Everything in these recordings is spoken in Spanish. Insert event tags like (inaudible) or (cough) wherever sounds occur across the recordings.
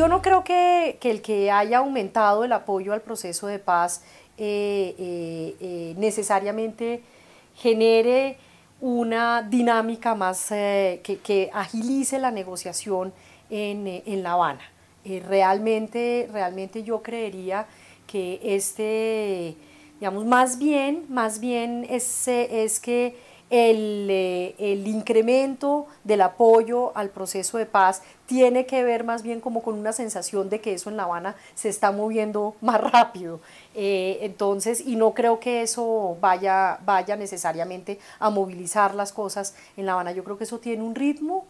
Yo no creo que, el que haya aumentado el apoyo al proceso de paz eh, eh, eh, necesariamente genere una dinámica más que, agilice la negociación en, La Habana. realmente, realmente yo creería que este, digamos, más bien, más bien es que el, eh, el, incremento del apoyo al proceso de paz tiene que ver más bien como con una sensación de que eso en La Habana se está moviendo más rápido. Eh, entonces, y no creo que eso vaya, vaya necesariamente a movilizar las cosas en La Habana. Yo creo que eso tiene un ritmo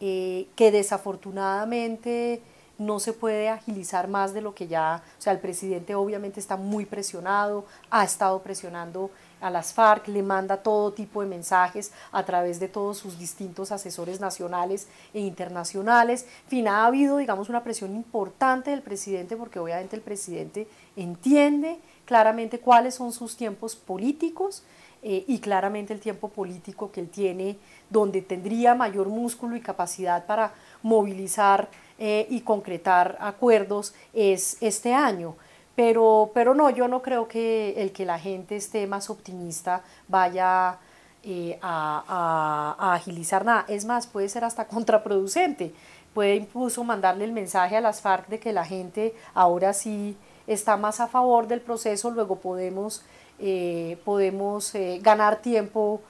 eh, que desafortunadamente no se puede agilizar más de lo que ya, o sea, el presidente obviamente está muy presionado, ha estado presionando a las FARC, le manda todo tipo de mensajes a través de todos sus distintos asesores nacionales e internacionales. En fin, ha habido, digamos, una presión importante del presidente porque obviamente el presidente entiende claramente cuáles son sus tiempos políticos eh, y claramente el tiempo político que él tiene, donde tendría mayor músculo y capacidad para movilizar eh, y concretar acuerdos es este año. Pero, no, yo no creo que el que la gente esté más optimista vaya eh, a, agilizar nada. Es más, puede ser hasta (laughs) contraproducente. Puede incluso mandarle el mensaje a las FARC de que la gente ahora sí está más a favor del proceso, luego podemos, eh, podemos eh, ganar tiempo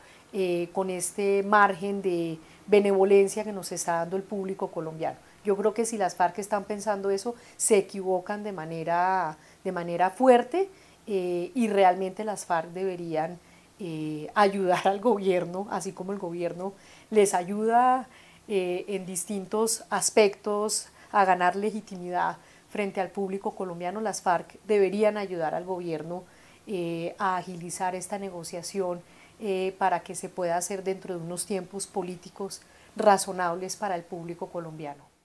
con este margen de benevolencia que nos está dando el público colombiano. Yo creo que si las FARC están pensando eso, se equivocan de manera, de manera fuerte eh, y realmente las FARC deberían eh, ayudar al gobierno, así como el gobierno les ayuda eh, en distintos aspectos a ganar legitimidad frente al público colombiano, las FARC deberían ayudar al gobierno a agilizar esta negociación para que se pueda hacer dentro de unos tiempos políticos razonables para el público colombiano.